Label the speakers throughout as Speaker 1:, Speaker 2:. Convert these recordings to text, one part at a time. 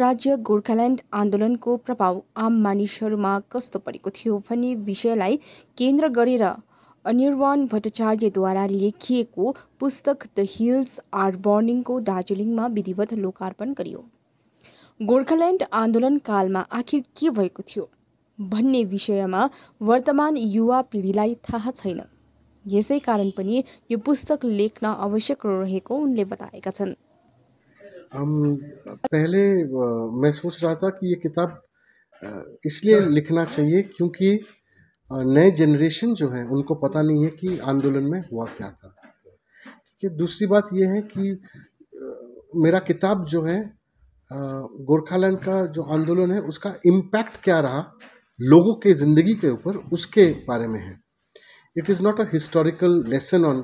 Speaker 1: राज्य गोर्खाल्यान्ड आन्दोलनको प्रभाव आम मानिसहरूमा कस्तो परेको थियो भन्ने विषयलाई केन्द्र गरेर अनिर्वाण भट्टाचार्यद्वारा लेखिएको पुस्तक द हिल्स आर बर्निङको दार्जिलिङमा विधिवत लोकार्पण गरियो गोर्खाल्यान्ड आन्दोलनकालमा आखिर के भएको थियो भन्ने विषयमा वर्तमान युवा पिँढीलाई थाहा छैन यसै कारण पनि यो पुस्तक लेख्न आवश्यक रहेको उनले बताएका छन्
Speaker 2: हम पहले मैं सोच रहा था कि ये किताब इसलिए लिखना चाहिए क्योंकि नए जनरेशन जो है उनको पता नहीं है कि आंदोलन में हुआ क्या था ठीक है दूसरी बात यह है कि मेरा किताब जो है गोरखालैंड का जो आंदोलन है उसका इम्पैक्ट क्या रहा लोगों के ज़िंदगी के ऊपर उसके बारे में है it is not a historical lesson on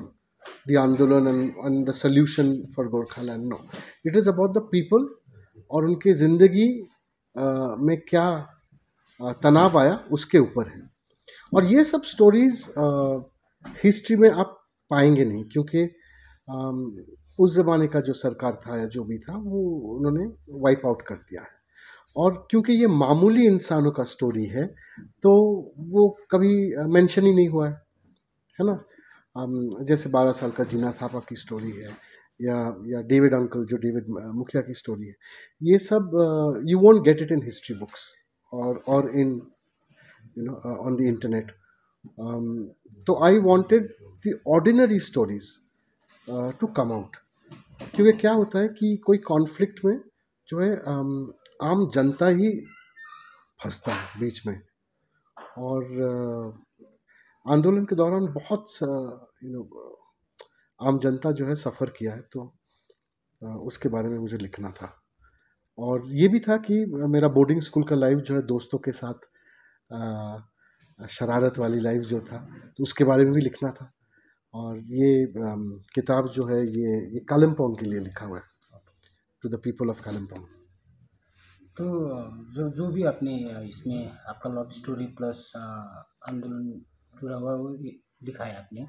Speaker 2: the Andolan and, and the solution for Gorkhaland. No, it is about the people और उनकी ज़िंदगी में क्या तनाव आया उसके ऊपर है और ये सब स्टोरीज़ हिस्ट्री में आप पाएंगे नहीं क्योंकि उस ज़माने का जो सरकार था या जो भी था वो उन्होंने वाइप आउट कर दिया है और क्योंकि ये मामूली इंसानों का स्टोरी है तो वो कभी मेंशन ही नहीं हुआ है है ना जैसे बारह साल का जीना थापा की स्टोरी है या या डेविड अंकल जो डेविड मुखिया की स्टोरी है ये सब you won't get it in history books और और in you know on the internet तो I wanted the ordinary stories to come out क्योंकि क्या होता है कि कोई कॉन्फ्लिक्ट में जो है आम जनता ही फंसता है बीच में और आंदोलन के दौरान बहुत यू नो आम जनता जो है सफ़र किया है तो उसके बारे में मुझे लिखना था और ये भी था कि मेरा बोर्डिंग स्कूल का लाइफ जो है दोस्तों के साथ शरारत वाली लाइफ जो था तो उसके बारे में भी लिखना था और ये किताब जो है ये ये कालिम्पोंग के लिए लिखा हुआ है to the people of Kalimpong
Speaker 1: तो जो जो भी आपने इसमें आपका लव स्टोरी प्लस आंदोलन जुड़ा हुआ वो लिखा है आपने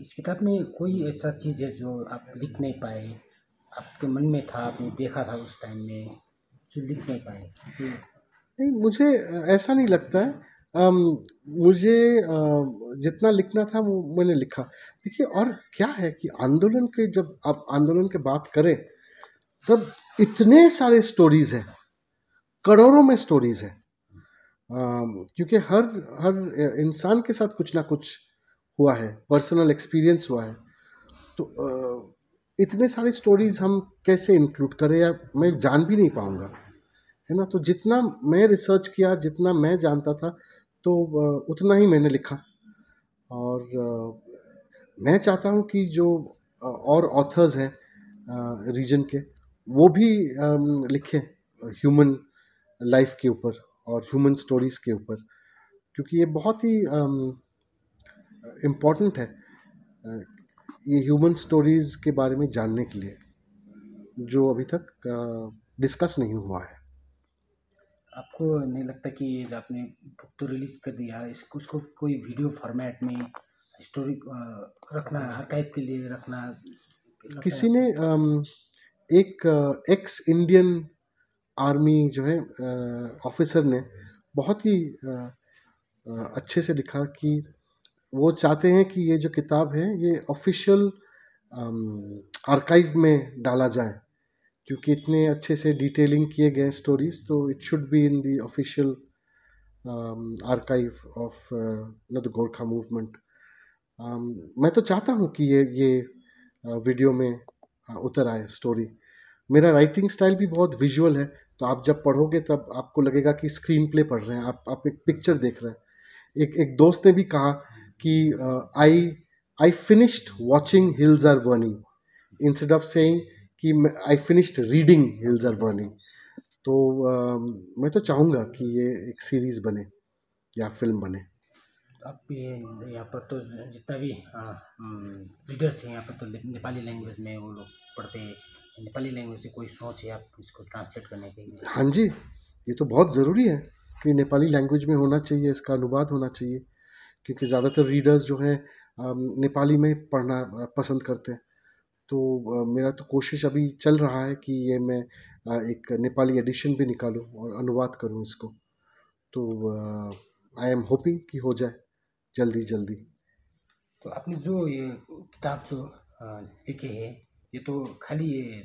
Speaker 1: इस किताब में कोई ऐसा चीज़ है जो आप लिख नहीं पाए आपके मन में था आपने देखा था उस टाइम में
Speaker 2: जो लिख नहीं पाए नहीं मुझे ऐसा नहीं लगता है आम, मुझे आ, जितना लिखना था वो मैंने लिखा देखिए और क्या है कि आंदोलन के जब आप आंदोलन के बात करें तब इतने सारे स्टोरीज हैं करोड़ों में स्टोरीज हैं क्योंकि हर हर इंसान के साथ कुछ ना कुछ हुआ है पर्सनल एक्सपीरियंस हुआ है तो इतने सारे स्टोरीज हम कैसे इंक्लूड करें या मैं जान भी नहीं पाऊँगा है ना तो जितना मैं रिसर्च किया जितना मैं जानता था तो उतना ही मैंने लिखा और मैं चाहता हूँ कि जो और ऑथर्स हैं रीजन के वो भी लिखें ह्यूमन लाइफ के ऊपर और ह्यूमन स्टोरीज़ के ऊपर क्योंकि ये बहुत ही इम्पोर्टेंट है ये ह्यूमन स्टोरीज़ के बारे में जानने के लिए जो अभी तक डिस्कस नहीं हुआ है
Speaker 1: आपको नहीं लगता कि आपने बुक तो रिलीज़ कर दिया है इसको उसको कोई वीडियो फॉर्मेट में स्टोरी रखना आर्काइव के लिए रखना
Speaker 2: किसी ने एक एक्स इंडियन आर्मी जो है ऑफिसर ने बहुत ही अच्छे से लिखा कि वो चाहते हैं कि ये जो किताब है ये ऑफिशियल आर्काइव में डाला जाए क्योंकि इतने अच्छे से डिटेलिंग किए गए स्टोरीज तो it should be in the official archive of the Gorkha movement मैं तो चाहता हूँ कि ये ये वीडियो में उतर आए स्टोरी मेरा राइटिंग स्टाइल भी बहुत विजुअल है तो आप जब पढ़ोगे तब आपको लगेगा कि स्क्रीन प्ले पढ़ रहे हैं आप आप एक पिक्चर देख रहे हैं एक एक दोस्त ने भी कहा कि I I finished watching Hills Are Burning instead of saying कि I finished reading Hills Are Burning तो uh, मैं तो चाहूँगा कि ये एक सीरीज़ बने या फिल्म बने
Speaker 1: आप ये यहाँ पर तो जितना भी रीडर्स हैं यहाँ पर तो नेपाली लैंग्वेज में वो लोग पढ़ते हैं नेपाली लैंग्वेज से कोई सोच है आप इसको ट्रांसलेट करने के
Speaker 2: लिए हाँ जी ये तो बहुत ज़रूरी है कि नेपाली लैंग्वेज में होना चाहिए इसका अनुवाद होना चाहिए क्योंकि ज़्यादातर रीडर्स जो हैं नेपाली में पढ़ना पसंद करते हैं तो मेरा तो कोशिश अभी चल रहा है कि ये मैं एक नेपाली एडिशन भी निकालूं और अनुवाद करूं इसको तो आई एम होपिंग कि हो जाए जल्दी जल्दी
Speaker 1: तो आपने जो ये किताब जो लिखी है ये तो खाली ये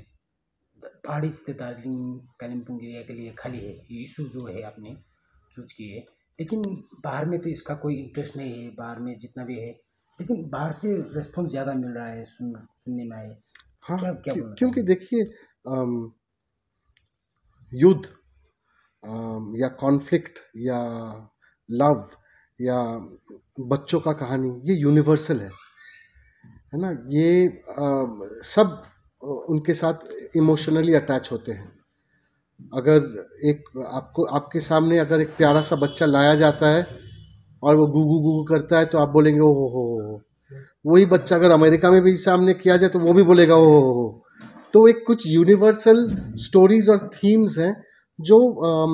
Speaker 1: पहाड़ी से दार्जिलिंग कालिम्पोंग एरिया के लिए खाली है ये इशू जो है आपने चूज किए है लेकिन बाहर में तो इसका कोई इंटरेस्ट नहीं है बाहर में जितना भी है लेकिन बाहर से रेस्पॉन्स ज़्यादा मिल रहा है सुन
Speaker 2: सुनने में आए हाँ क्या, क्या क्यों, क्योंकि देखिए युद्ध या कॉन्फ्लिक्ट या लव या बच्चों का कहानी ये यूनिवर्सल है है ना ये आ, सब उनके साथ इमोशनली अटैच होते हैं अगर एक आपको आपके सामने अगर एक प्यारा सा बच्चा लाया जाता है और वो गूगू गूगू करता है तो आप बोलेंगे ओ हो हो वही बच्चा अगर अमेरिका में भी सामने किया जाए तो वो भी बोलेगा ओ हो हो तो एक कुछ यूनिवर्सल स्टोरीज और थीम्स हैं जो आम,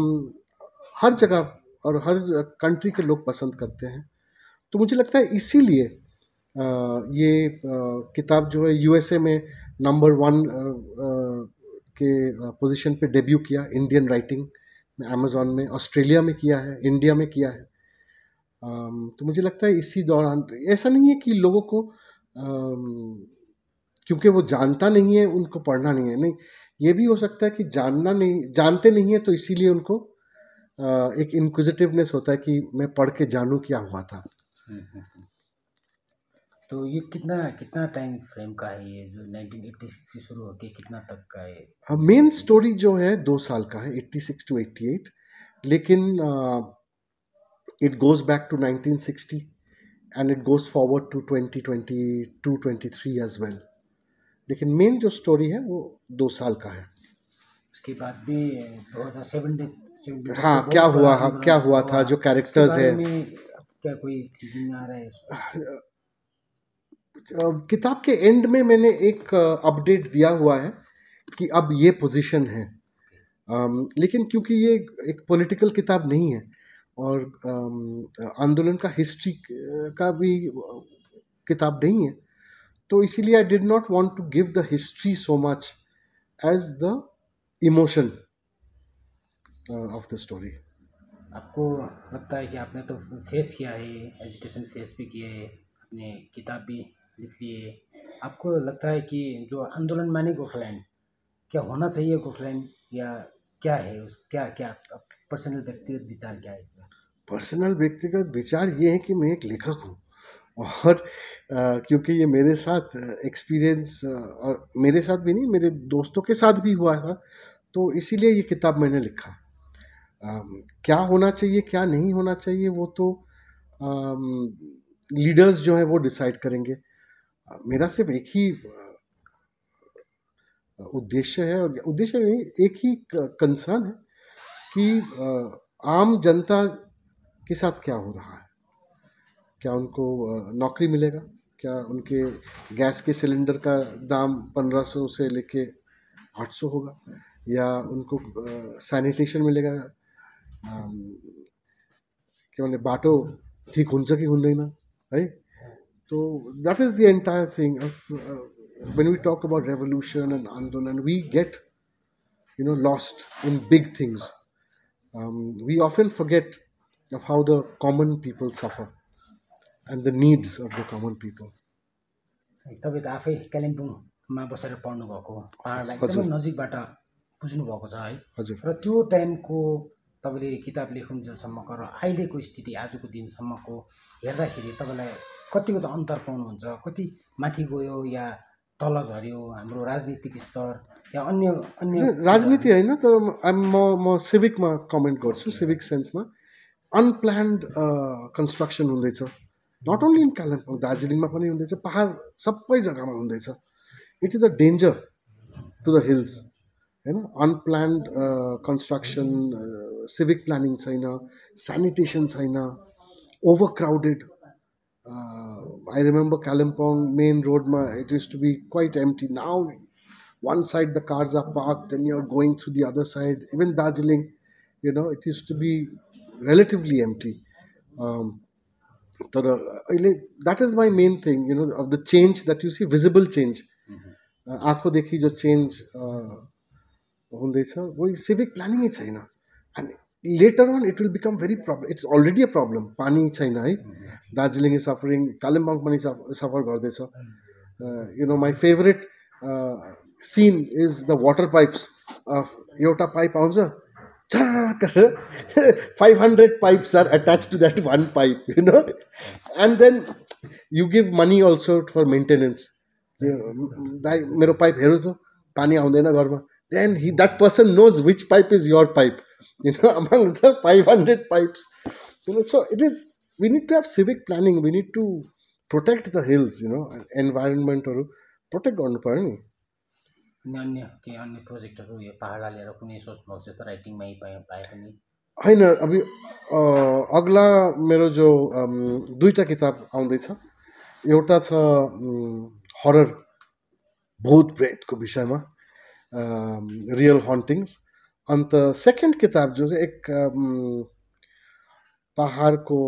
Speaker 2: हर जगह और हर कंट्री के लोग पसंद करते हैं तो मुझे लगता है इसीलिए ये किताब जो है यूएसए में नंबर वन के पोजीशन पे डेब्यू किया इंडियन राइटिंग में अमेजोन में ऑस्ट्रेलिया में किया है इंडिया में किया है तो मुझे लगता है इसी दौरान ऐसा नहीं है कि लोगों को क्योंकि वो जानता नहीं है उनको पढ़ना नहीं है नहीं ये भी हो सकता है कि जानना नहीं जानते नहीं है तो इसीलिए उनको एक इनक्विजिटिवनेस होता है कि मैं पढ़ के जानूँ क्या हुआ था हम्म,
Speaker 1: हम्म, हम्म। तो ये कितना कितना टाइम फ्रेम का है ये जो 1986 से शुरू होके कितना तक का है
Speaker 2: मेन स्टोरी जो है दो साल का है 86 टू 88 लेकिन it goes back to 1960 and it goes forward to 2022 23 as well लेकिन मेन जो स्टोरी है वो दो साल का है उसके बाद भी 2007 हाँ तो क्या हुआ क्या हुआ था जो कैरेक्टर्स है
Speaker 1: क्या कोई आ रहा है
Speaker 2: किताब के एंड में मैंने एक अपडेट दिया हुआ है कि अब ये पोजीशन है लेकिन क्योंकि ये एक पॉलिटिकल किताब नहीं है और आंदोलन का हिस्ट्री का भी किताब नहीं है तो इसीलिए I did not want to give the history so much as the emotion of the story आपको लगता है कि आपने तो फेस किया
Speaker 1: है एजुकेशन फेस भी किया है अपने किताब भी इसलिए आपको लगता है कि जो आंदोलन माने गोखलैंड क्या होना चाहिए गोखलैंड या क्या है उस क्या क्या पर्सनल व्यक्तिगत विचार क्या है
Speaker 2: पर्सनल व्यक्तिगत विचार ये है कि मैं एक लेखक हूँ और आ, क्योंकि ये मेरे साथ एक्सपीरियंस और मेरे साथ भी नहीं मेरे दोस्तों के साथ भी हुआ था तो इसीलिए ये किताब मैंने लिखा आ, क्या होना चाहिए क्या नहीं होना चाहिए वो तो आ, लीडर्स जो हैं वो डिसाइड करेंगे मेरा सिर्फ एक ही उद्देश्य है और उद्देश्य नहीं एक ही कंसर्न है कि आम जनता के साथ क्या हो रहा है क्या उनको नौकरी मिलेगा क्या उनके गैस के सिलेंडर का दाम पंद्रह सौ से लेके आठ सौ होगा या उनको सैनिटेशन मिलेगा क्या बाटो ठीक हो सके हुन ना है So that is the entire thing of uh, when we talk about revolution and andolan, we get you know lost in big things. Um, we often forget of how the common people suffer and the needs of the common people. तपाईँ त आफै
Speaker 1: कालिम्पोङमा बसेर पढ्नु भएको पाहाडलाई एकदमै नजिकबाट
Speaker 2: बुझ्नु भएको छ है हजुर र
Speaker 1: त्यो टाइमको तपाईँले किताब लेखुन्जेलसम्मको र अहिलेको स्थिति आजको दिनसम्मको हेर्दाखेरि तपाईँलाई कतिको त अन्तर पाउनुहुन्छ कति माथि गयो या तल झऱ्यो हाम्रो राजनीतिक स्तर या अन्य अन्य राजनीति
Speaker 2: होइन तर म म सिभिकमा कमेन्ट गर्छु सिभिक सेन्समा अनप्लान्ड कन्स्ट्रक्सन हुँदैछ नट ओन्ली इन कालिम्पोङ दार्जिलिङमा पनि हुँदैछ पहाड सबै जग्गामा हुँदैछ it is a danger to the hills होइन अनप्लान्ड कन्स्ट्रक्सन सिभिक प्लानिङ छैन सेनिटेसन छैन overcrowded I remember Kalimpong main रोडमा it is to be quite empty now one side the cars are parked then you're going through the other side even darjeeling you know it used to be relatively empty um, uh, that is my main thing you know of the change that you see visible change mm-hmm. uh, जो change uh, हुँदैछ कोही civic प्लानिङै छैन अनि later on it will become very problem it's already a problem पानी छैन है Darjeeling suffering Kalimpong पनि सफ सफर गर्दैछ you know my favourite scene is the water pipes of एउटा पाइप आउँछ five hundred pipes are attach to that one pipe you know and then you give money also for maintenance दाइ मेरो pipe हेर्नु थियो पानी आउँदैन घरमा then he that person knows which pipe is your pipe you know among the 500 pipes you know so it is we need to have civic planning we need to protect the hills you know environment or protect on नि अनि अन्य
Speaker 1: केही अन्य प्रोजेक्टहरू यो पाहाडलाई लिएर कुनै सोच्नुभएको छ जस्तो राइटिंग भए पनि
Speaker 2: होइन अब अग्ला मेरो जो दुईवटा किताब आउँदैछ एउटा छ हरर भूत प्रेतको विषयमा रियल um, हन्टिङ्स अन्त सेकेन्ड किताब जुन चाहिँ एक um, पाहाडको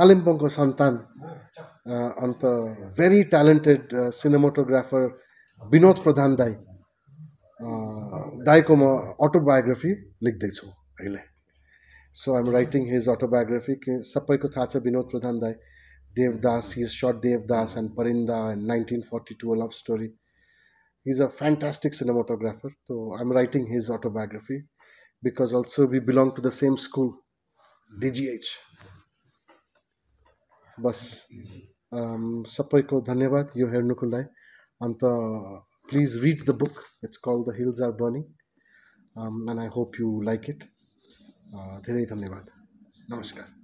Speaker 2: कालिम्पोङको सन्तान uh, and very talented cinematographer Vinod Pradhan दाई uh, दाईको म अटोबायोग्राफी लेख्दैछु अहिले सो आइम राइटिङ हिज अटोबायोग्राफी कि सबैको थाहा छ विनोद प्रधान दाई Devdas his short Devdas and Parinda and nineteen forty two love story he's a fantastic cinematographer. So I'm writing his autobiography because also we belong to the same school, DGH. So bas, um, sapayko dhanyavad yo hernukulai. Anta, please read the book. It's called The Hills Are Burning. Um, and I hope you like it. Uh, Namaskar.